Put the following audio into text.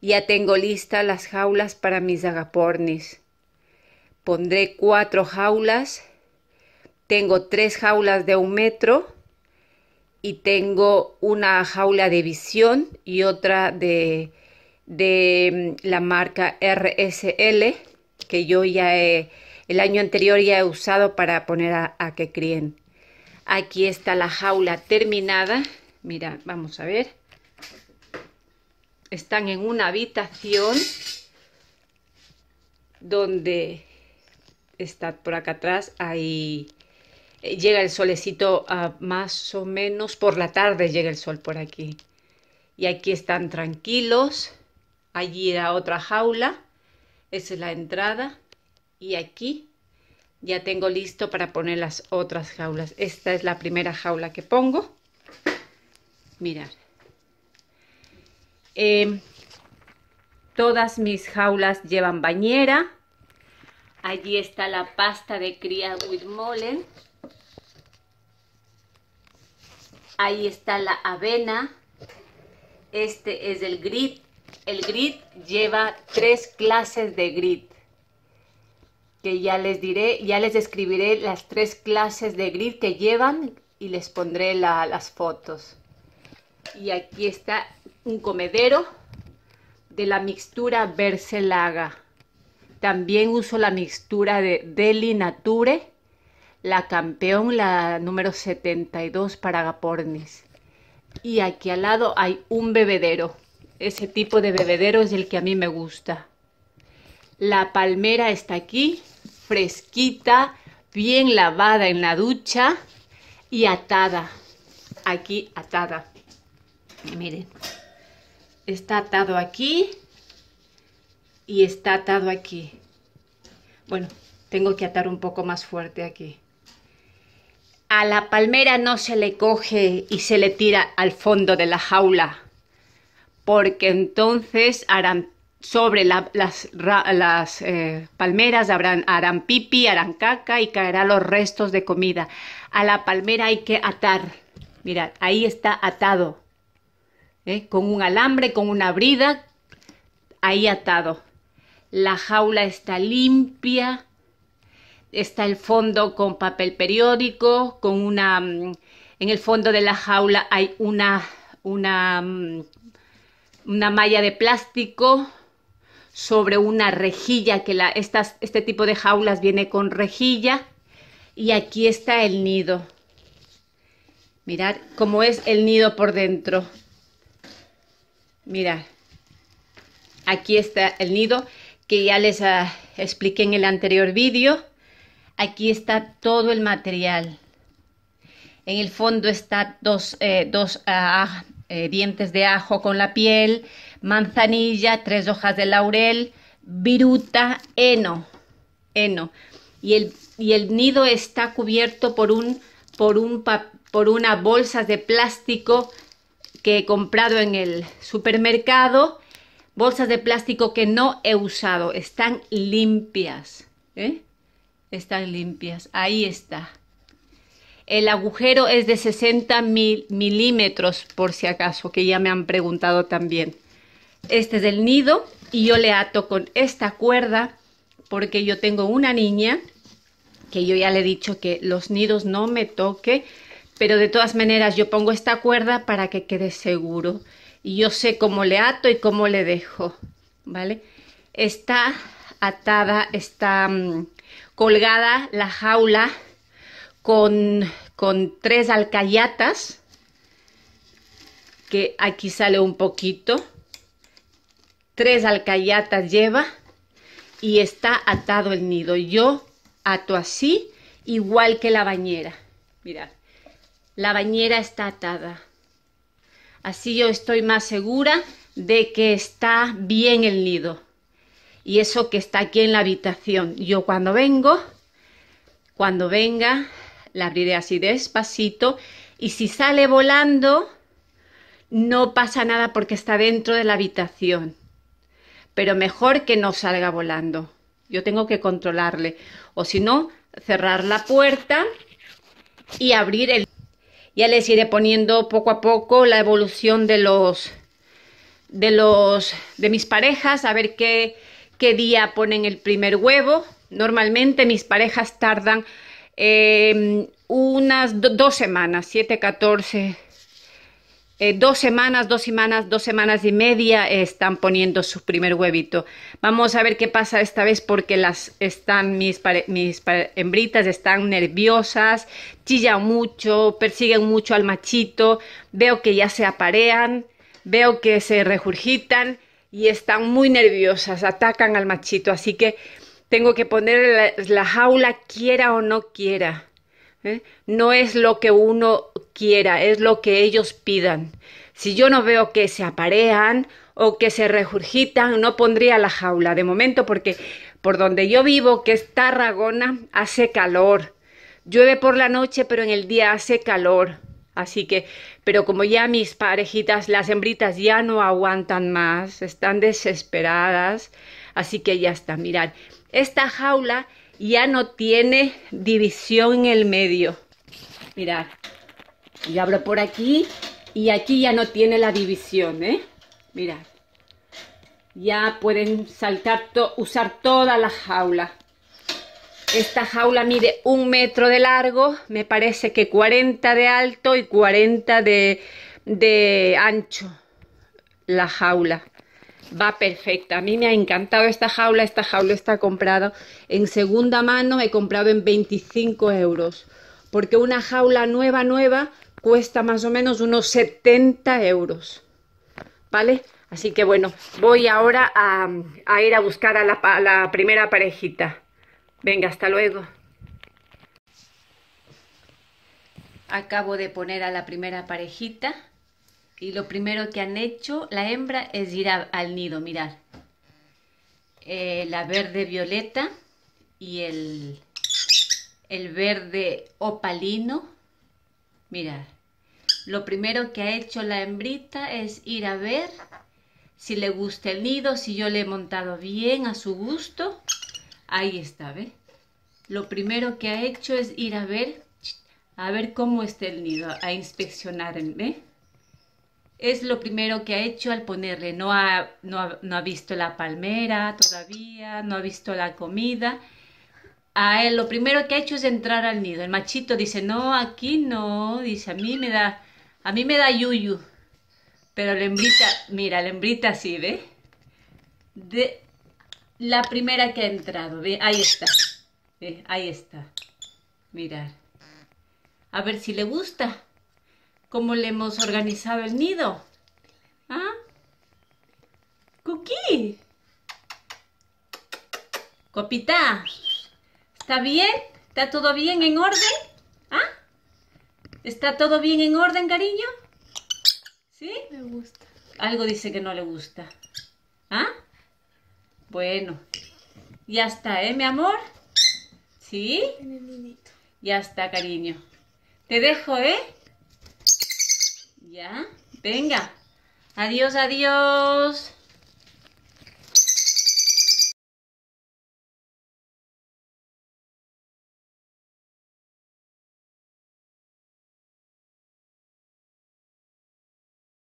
Ya tengo listas las jaulas para mis agapornis. Pondré cuatro jaulas. Tengo tres jaulas de un metro y tengo una jaula de visión y otra de, mm, la marca RSL que yo ya he, el año anterior ya he usado para poner a que críen. Aquí está la jaula terminada. Mira, vamos a ver están en una habitación donde está por acá atrás, ahí eh, llega el solecito ah, más o menos por la tarde llega el sol por aquí. Y aquí están tranquilos. Allí era otra jaula. Esa es la entrada. Y aquí ya tengo listo para poner las otras jaulas. Esta es la primera jaula que pongo. Mirad. Em, todas mis jaulas llevan bañera. Allí está la pasta de cría with molen. Ahí está la avena. Este es el grid. El grit lleva tres clases de grid. Que ya les diré, ya les describiré las tres clases de grid que llevan y les pondré las fotos. Y aquí está un comedero de la mixtura Berselaga. También uso la mixtura de Deli Nature, la campeón, la número 72 para Gapornis. Y aquí al lado hay un bebedero. Ese tipo de bebedero es el que a mí me gusta. La palmera está aquí, fresquita, bien lavada en la ducha y atada. Aquí atada. Miren está atado aquí y está atado aquí. Bueno, tengo que atar un poco más fuerte aquí. A la palmera no se le coge y se le tira al fondo de la jaula, porque entonces harán sobre las, eh, palmeras harán pipi, harán caca y caerán los restos de comida. A la palmera hay que atar. Mirad, ahí está atado. ¿eh? con un alambre, con una brida, ahí atado. La jaula está limpia, está el fondo con papel periódico, con una... Mm, en el fondo de la jaula hay una, una, mm, una malla de plástico sobre una rejilla, que la, este tipo de jaulas viene con rejilla. Y aquí está el nido. Mirad cómo es el nido por dentro. Mira, aquí está el nido que ya les ah, expliqué en el anterior vídeo. Aquí está todo el material. En el fondo está dos, eh, ah, eh, dientes de ajo con la piel, manzanilla, tres hojas de laurel, viruta, heno, heno. Y el, nido está cubierto por, un, por una bolsa de plástico he comprado en el supermercado, bolsas de plástico que no he usado, están limpias, ¿eh? están limpias, ahí está. El agujero es de 60 mil, milímetros, por si acaso, que ya me han preguntado también. Este es el nido y yo le ato con esta cuerda porque yo tengo una niña que yo ya le he dicho que los nidos no me toque pero de todas maneras yo pongo esta cuerda para que quede seguro y yo sé cómo le ato y cómo le dejo, ¿vale? Está atada, está mm, colgada la jaula con, con tres alcayatas, que aquí sale un poquito, tres alcayatas lleva y está atado el nido. Yo ato así, igual que la bañera, mirad la bañera está atada. Así yo estoy más segura de que está bien el nido. Y eso que está aquí en la habitación. Yo cuando vengo, cuando venga, la abriré así despacito. Y si sale volando, no pasa nada porque está dentro de la habitación. Pero mejor que no salga volando. Yo tengo que controlarle. O si no, cerrar la puerta y abrir el ya les iré poniendo poco a poco la evolución de los de los de mis parejas, a ver qué, qué día ponen el primer huevo. Normalmente mis parejas tardan eh, unas dos semanas, 7, 14 eh, dos semanas, dos semanas, dos semanas y media están poniendo su primer huevito. Vamos a ver qué pasa esta vez porque las están mis, hembritas están nerviosas, chillan mucho, persiguen mucho al machito. Veo que ya se aparean, veo que se regurgitan y están muy nerviosas, atacan al machito. Así que tengo que poner la jaula quiera o no quiera. ¿eh? No es lo que uno quiera, es lo que ellos pidan. Si yo no veo que se aparean o que se regurgitan, no pondría la jaula de momento porque por donde yo vivo, que es Tarragona, hace calor. Llueve por la noche, pero en el día hace calor. Así que, pero como ya mis parejitas, las hembritas ya no aguantan más, están desesperadas, así que ya está, mirad. Esta jaula ya no tiene división en el medio. Mirad, yo abro por aquí y aquí ya no tiene la división, ¿eh? Mirad, ya pueden saltar, usar toda la jaula Esta jaula mide un metro de largo, me parece que 40 de alto y 40 de, de ancho la jaula va perfecta. A mí me ha encantado esta jaula, esta jaula está comprada en segunda mano, he comprado en 25 euros, porque una jaula nueva, nueva, cuesta más o menos unos 70 euros, ¿vale? Así que bueno, voy ahora a, ir a buscar a la primera parejita. Venga, hasta luego. Acabo de poner a la primera parejita y lo primero que han hecho la hembra es ir al nido, mirar. Eh, la verde violeta y el, el verde opalino. Mirar. Lo primero que ha hecho la hembrita es ir a ver si le gusta el nido, si yo le he montado bien a su gusto. Ahí está, ¿ve? Lo primero que ha hecho es ir a ver, a ver cómo está el nido, a inspeccionar, ¿ve? es lo primero que ha hecho al ponerle. No ha, no ha, visto la palmera todavía, no ha visto la comida. A él lo primero que ha hecho es entrar al nido. El machito dice, no, aquí no, dice, a mí me da, a mí me da yuyu. Pero la hembrita, mira, la hembrita sí, ¿ve? De la primera que ha entrado, ¿ve? Ahí está, Ahí está. Mirar. A ver si le gusta cómo le hemos organizado el nido. ¿Ah? Cookie. Copita. ¿Está bien? ¿Está todo bien en orden? ¿Ah? ¿Está todo bien en orden, cariño? ¿Sí? Me gusta. Algo dice que no le gusta. ¿Ah? Bueno. Ya está, ¿eh, mi amor? ¿Sí? En el ya está, cariño. Te dejo, ¿eh? Ya, venga. Adiós, adiós.